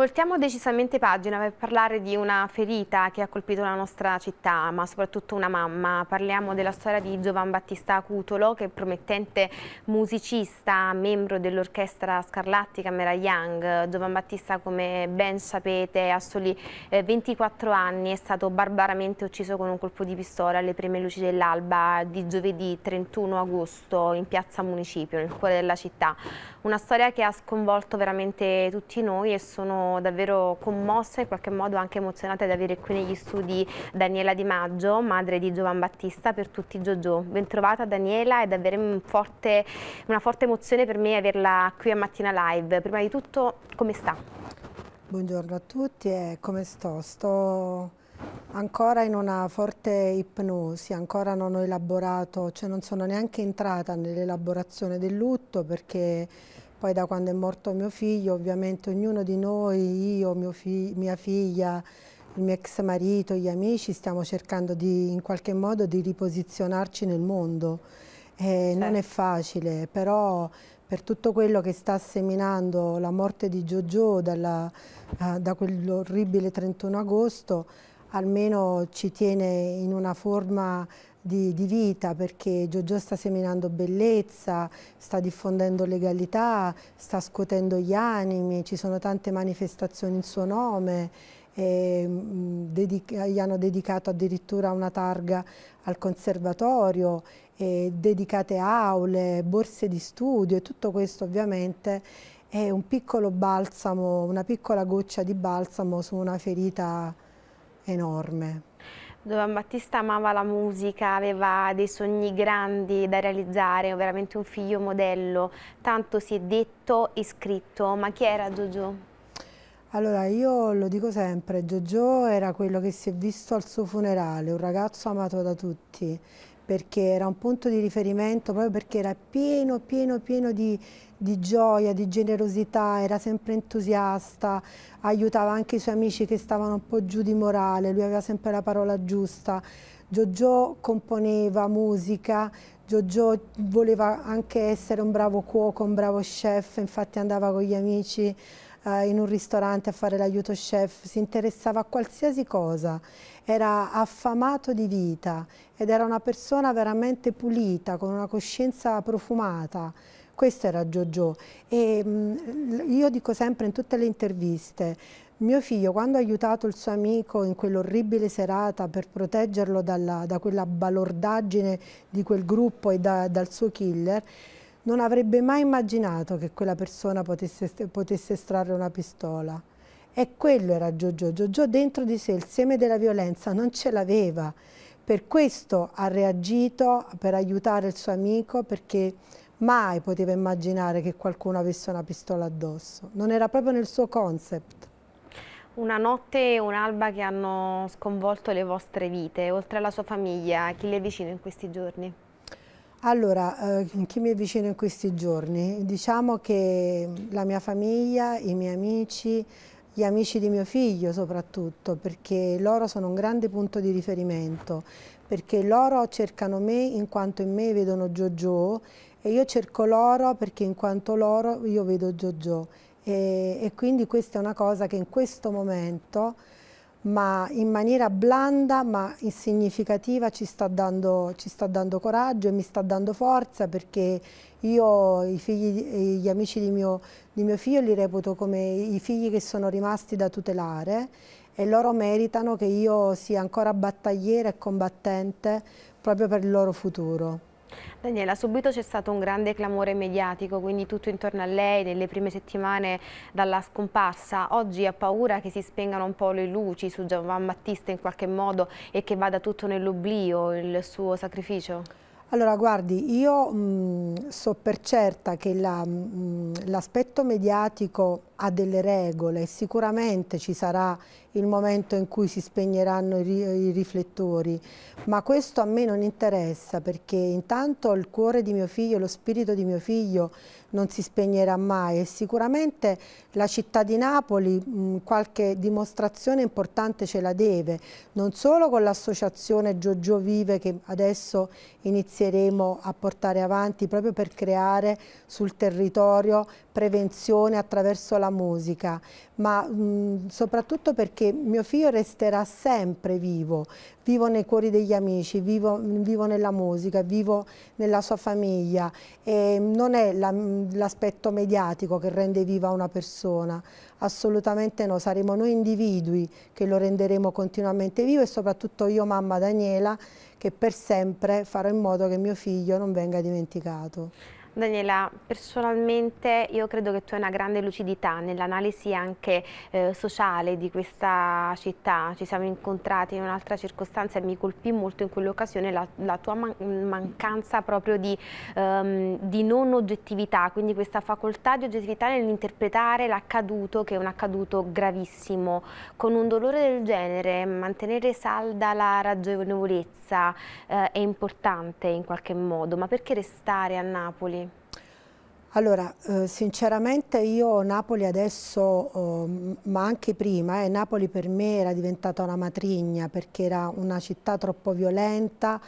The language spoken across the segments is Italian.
Voltiamo decisamente pagina per parlare di una ferita che ha colpito la nostra città, ma soprattutto una mamma. Parliamo della storia di Giovan Battista Cutolo, che è promettente musicista, membro dell'orchestra Scarlatti Camera Young. Giovan Battista, come ben sapete, ha soli 24 eh, anni è stato barbaramente ucciso con un colpo di pistola alle prime luci dell'alba di giovedì 31 agosto in piazza Municipio, nel cuore della città. Una storia che ha sconvolto veramente tutti noi e sono davvero commossa e in qualche modo anche emozionata ad avere qui negli studi Daniela Di Maggio, madre di Giovan Battista per tutti Giorgio. Bentrovata Daniela, è davvero un forte, una forte emozione per me averla qui a Mattina Live. Prima di tutto, come sta? Buongiorno a tutti e come sto? Sto ancora in una forte ipnosi, ancora non ho elaborato, cioè non sono neanche entrata nell'elaborazione del lutto perché poi da quando è morto mio figlio, ovviamente ognuno di noi, io, fi mia figlia, il mio ex marito, gli amici, stiamo cercando di, in qualche modo di riposizionarci nel mondo. Eh, certo. Non è certo. facile, però per tutto quello che sta seminando la morte di Giorgio dalla, ah, da quell'orribile 31 agosto, almeno ci tiene in una forma di, di, vita perché Giorgio sta seminando bellezza, sta diffondendo legalità, sta scuotendo gli animi, ci sono tante manifestazioni in suo nome, e, mh, gli hanno dedicato addirittura una targa al conservatorio, dedicate aule, borse di studio e tutto questo ovviamente è un piccolo balsamo, una piccola goccia di balsamo su una ferita enorme. Giovan Battista amava la musica, aveva dei sogni grandi da realizzare, veramente un figlio modello, tanto si è detto e scritto, ma chi era Giorgio? Allora, io lo dico sempre, Giorgio era quello che si è visto al suo funerale, un ragazzo amato da tutti, perché era un punto di riferimento proprio perché era pieno, pieno, pieno di, di gioia, di generosità, era sempre entusiasta, aiutava anche i suoi amici che stavano un po' giù di morale, lui aveva sempre la parola giusta. Giorgio componeva musica, Giorgio voleva anche essere un bravo cuoco, un bravo chef, infatti andava con gli amici eh, in un ristorante a fare l'aiuto chef, si interessava a qualsiasi cosa, era affamato di vita ed era una persona veramente pulita, con una coscienza profumata. Questo era Giorgio e mm, io dico sempre in tutte le interviste, mio figlio quando ha aiutato il suo amico in quell'orribile serata per proteggerlo dalla, da quella balordaggine di quel gruppo e da, dal suo killer, non avrebbe mai immaginato che quella persona potesse, potesse estrarre una pistola. E quello era Giorgio. Giorgio dentro di sé il seme della violenza non ce l'aveva. Per questo ha reagito per aiutare il suo amico perché mai poteva immaginare che qualcuno avesse una pistola addosso. Non era proprio nel suo concept. Una notte e un'alba che hanno sconvolto le vostre vite, oltre alla sua famiglia, chi le è vicino in questi giorni? Allora, eh, chi mi è vicino in questi giorni? Diciamo che la mia famiglia, i miei amici, gli amici di mio figlio soprattutto, perché loro sono un grande punto di riferimento, perché loro cercano me in quanto in me vedono Giorgio e io cerco loro perché in quanto loro io vedo Giorgio. E, e quindi questa è una cosa che in questo momento ma in maniera blanda ma insignificativa ci sta, dando, ci sta dando coraggio e mi sta dando forza perché io i figli, gli amici di mio, di mio figlio li reputo come i figli che sono rimasti da tutelare e loro meritano che io sia ancora battagliera e combattente proprio per il loro futuro. Daniela, subito c'è stato un grande clamore mediatico, quindi tutto intorno a lei nelle prime settimane dalla scomparsa. Oggi ha paura che si spengano un po' le luci su Giovan Battista in qualche modo e che vada tutto nell'oblio il suo sacrificio? Allora, guardi, io mh, mm, so per certa che mm, l'aspetto la, mediatico ha delle regole, sicuramente ci sarà il momento in cui si spegneranno i, i, riflettori, ma questo a me non interessa perché intanto il cuore di mio figlio, lo spirito di mio figlio non si spegnerà mai e sicuramente la città di Napoli mh, qualche dimostrazione importante ce la deve, non solo con l'associazione Giorgio Vive che adesso inizieremo a portare avanti proprio per creare sul territorio prevenzione attraverso la musica, ma mh, soprattutto perché mio figlio resterà sempre vivo, vivo nei cuori degli amici, vivo, vivo nella musica, vivo nella sua famiglia e non è l'aspetto la, mediatico che rende viva una persona, assolutamente no, saremo noi individui che lo renderemo continuamente vivo e soprattutto io mamma Daniela che per sempre farò in modo che mio figlio non venga dimenticato. Daniela, personalmente io credo che tu hai una grande lucidità nell'analisi anche eh, sociale di questa città. Ci siamo incontrati in un'altra circostanza e mi colpì molto in quell'occasione la, la, tua man mancanza proprio di, um, di, non oggettività, quindi questa facoltà di oggettività nell'interpretare l'accaduto che è un accaduto gravissimo. Con un dolore del genere mantenere salda la ragionevolezza eh, è importante in qualche modo, ma perché restare a Napoli? Allora, eh, sinceramente io Napoli adesso, eh, ma anche prima, eh, Napoli per me era diventata una matrigna perché era una città troppo violenta,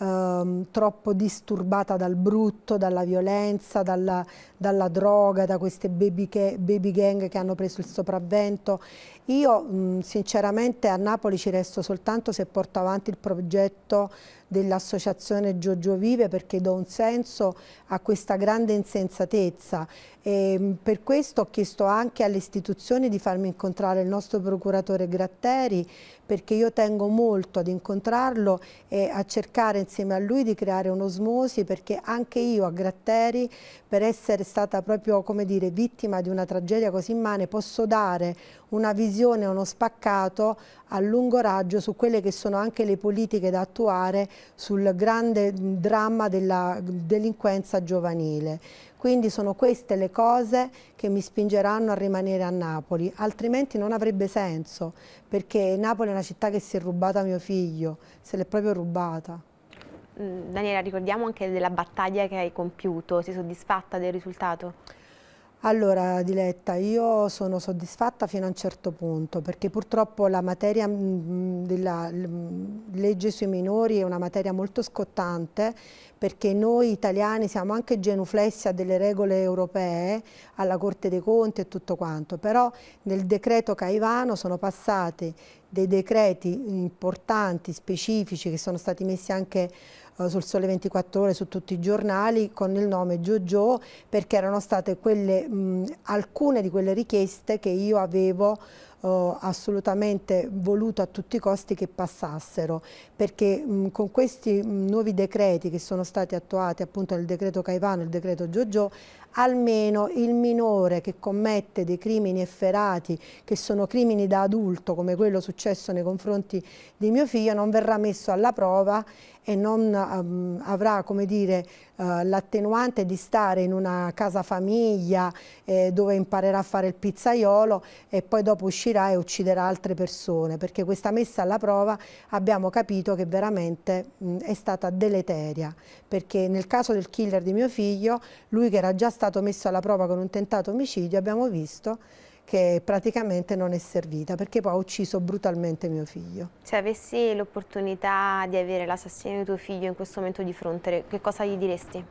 ehm, troppo disturbata dal brutto, dalla violenza, dalla, dalla droga, da queste baby, baby gang che hanno preso il sopravvento io mh, sinceramente a Napoli ci resto soltanto se porto avanti il progetto dell'associazione Giorgio Vive perché do un senso a questa grande insensatezza e ehm, per questo ho chiesto anche alle istituzioni di farmi incontrare il nostro procuratore Gratteri perché io tengo molto ad incontrarlo e a cercare insieme a lui di creare un'osmosi perché anche io a Gratteri per essere stata proprio come dire vittima di una tragedia così immane posso dare una visione, uno spaccato a lungo raggio su quelle che sono anche le politiche da attuare sul grande dramma della delinquenza giovanile. Quindi sono queste le cose che mi spingeranno a rimanere a Napoli, altrimenti non avrebbe senso, perché Napoli è una città che si è rubata a mio figlio, se l'è proprio rubata. Mm, Daniela, ricordiamo anche della battaglia che hai compiuto, sei soddisfatta del risultato? Allora Diletta, io sono soddisfatta fino a un certo punto perché purtroppo la materia mm, mm, della mm, legge sui minori è una materia molto scottante perché noi italiani siamo anche genuflessi a delle regole europee, alla Corte dei Conti e tutto quanto, però nel decreto Caivano sono passati dei decreti importanti, specifici, che sono stati messi anche eh, sul Sole 24 Ore, su tutti i giornali, con il nome Jojo, perché erano state quelle, mh, alcune di quelle richieste che io avevo eh, assolutamente voluto a tutti i costi che passassero, perché mh, con questi mh, nuovi decreti che sono stati attuati, appunto il decreto Caivano e il decreto Jojo, almeno il minore che commette dei crimini efferati, che sono crimini da adulto, come quello successo nei confronti di mio figlio, non verrà messo alla prova e non Ehm, avrà, um, avrà dire, uh, l'attenuante di stare in una casa famiglia eh, dove imparerà a fare il pizzaiolo e poi dopo uscirà e ucciderà altre persone, perché questa messa alla prova abbiamo capito che veramente mh, è stata deleteria, perché nel caso del killer di mio figlio, lui che era già stato messo alla prova con un tentato omicidio, abbiamo visto che praticamente non è servita perché poi ha ucciso brutalmente mio figlio. Se avessi l'opportunità di avere l'assassino di tuo figlio in questo momento di fronte, che cosa gli diresti?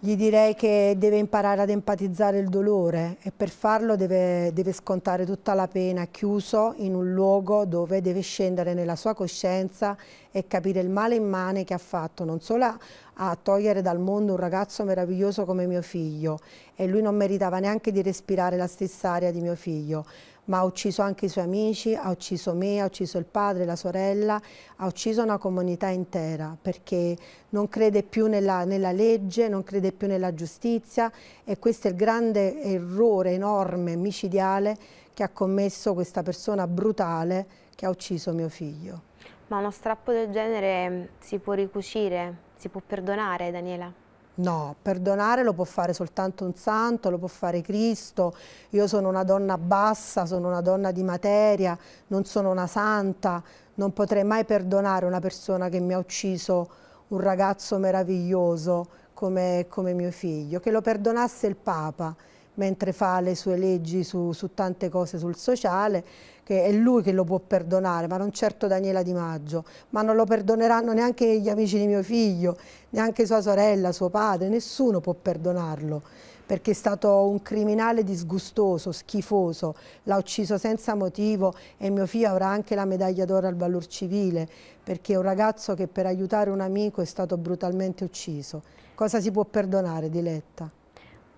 Gli direi che deve imparare ad empatizzare il dolore e per farlo deve, deve scontare tutta la pena chiuso in un luogo dove deve scendere nella sua coscienza e capire il male immane che ha fatto non solo a togliere dal mondo un ragazzo meraviglioso come mio figlio e lui non meritava neanche di respirare la stessa aria di mio figlio ma ha ucciso anche i suoi amici, ha ucciso me, ha ucciso il padre, la sorella, ha ucciso una comunità intera perché non crede più nella, nella legge, non crede più nella giustizia e questo è il grande errore enorme, micidiale che ha commesso questa persona brutale che ha ucciso mio figlio. Ma uno strappo del genere mm, si può ricucire? Si può perdonare, Daniela? No, perdonare lo può fare soltanto un santo, lo può fare Cristo. Io sono una donna bassa, sono una donna di materia, non sono una santa, non potrei mai perdonare una persona che mi ha ucciso un ragazzo meraviglioso come, come mio figlio. Che lo perdonasse il Papa mentre fa le sue leggi su, su, tante cose sul sociale, che è lui che lo può perdonare, ma non certo Daniela Di Maggio, ma non lo perdoneranno neanche gli amici di mio figlio, neanche sua sorella, suo padre, nessuno può perdonarlo, perché è stato un criminale disgustoso, schifoso, l'ha ucciso senza motivo e mio figlio avrà anche la medaglia d'oro al valor civile, perché è un ragazzo che per aiutare un amico è stato brutalmente ucciso. Cosa si può perdonare, Diletta?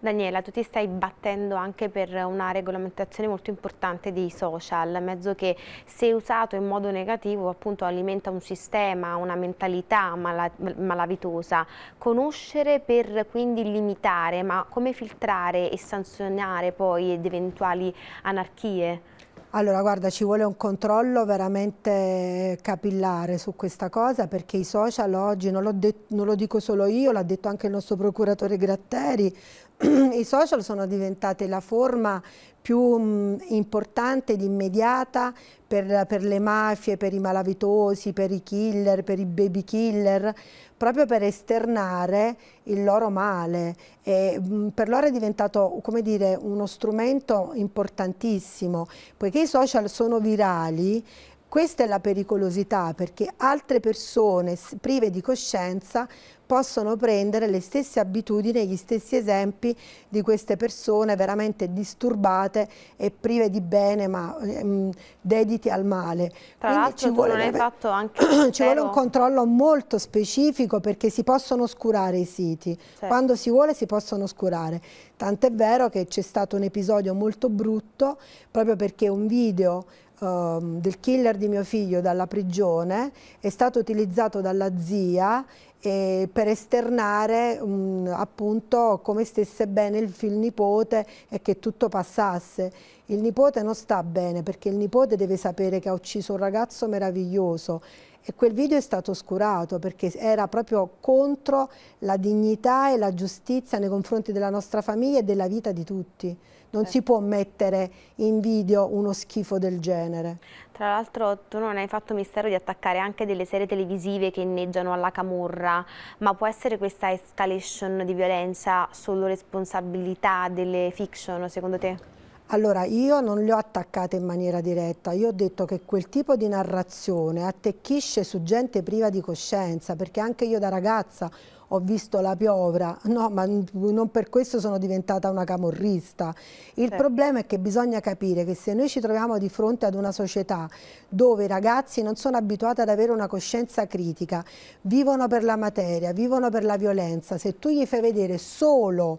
Daniela, tu ti stai battendo anche per una regolamentazione molto importante dei social, mezzo che se usato in modo negativo appunto alimenta un sistema, una mentalità mal malavitosa. Conoscere per quindi limitare, ma come filtrare e sanzionare poi ed eventuali anarchie? Allora guarda ci vuole un controllo veramente capillare su questa cosa perché i social oggi, non, non lo dico solo io, l'ha detto anche il nostro procuratore Gratteri, i social sono diventate la forma più mh, mm, importante ed immediata per, per, le mafie, per i malavitosi, per i killer, per i baby killer, proprio per esternare il loro male. E, mh, mm, per loro è diventato come dire, uno strumento importantissimo, poiché i social sono virali, questa è la pericolosità perché altre persone prive di coscienza possono prendere le stesse abitudini, gli stessi esempi di queste persone veramente disturbate e prive di bene ma ehm, dediti al male. Tra l'altro vuole, non hai fatto anche... ci vuole un controllo molto specifico perché si possono oscurare i siti, certo. quando si vuole si possono oscurare. Tant'è vero che c'è stato un episodio molto brutto proprio perché un video um, del killer di mio figlio dalla prigione è stato utilizzato dalla zia eh, per esternare um, appunto come stesse bene il, il nipote e che tutto passasse. Il nipote non sta bene perché il nipote deve sapere che ha ucciso un ragazzo meraviglioso e quel video è stato oscurato perché era proprio contro la dignità e la giustizia nei confronti della nostra famiglia e della vita di tutti. Non eh. si può mettere in video uno schifo del genere. Tra l'altro tu non hai fatto mistero di attaccare anche delle serie televisive che inneggiano alla camorra, ma può essere questa escalation di violenza solo responsabilità delle fiction secondo te? Allora, io non le ho attaccate in maniera diretta, io ho detto che quel tipo di narrazione attecchisce su gente priva di coscienza, perché anche io da ragazza ho visto la piovra, no, ma non per questo sono diventata una camorrista. Il certo. problema è che bisogna capire che se noi ci troviamo di fronte ad una società dove i ragazzi non sono abituati ad avere una coscienza critica, vivono per la materia, vivono per la violenza, se tu gli fai vedere solo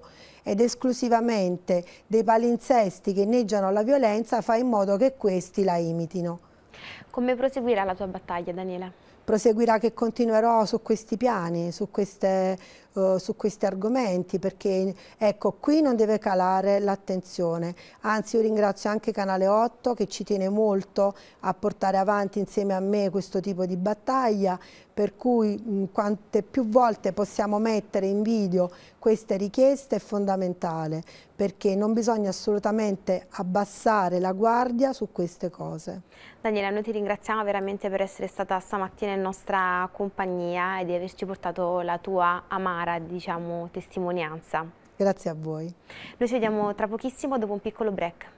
ed esclusivamente dei palinsesti che inneggiano la violenza fa in modo che questi la imitino. Come proseguirà la tua battaglia, Daniela? Proseguirà che continuerò su questi piani, su, queste, uh, su questi argomenti, perché ecco, qui non deve calare l'attenzione. Anzi, io ringrazio anche Canale 8 che ci tiene molto a portare avanti insieme a me questo tipo di battaglia, per cui mh, quante più volte possiamo mettere in video queste richieste è fondamentale perché non bisogna assolutamente abbassare la guardia su queste cose. Daniela, noi ti ringraziamo veramente per essere stata stamattina in nostra compagnia e di averci portato la tua amara diciamo, testimonianza. Grazie a voi. Noi ci vediamo tra pochissimo dopo un piccolo break.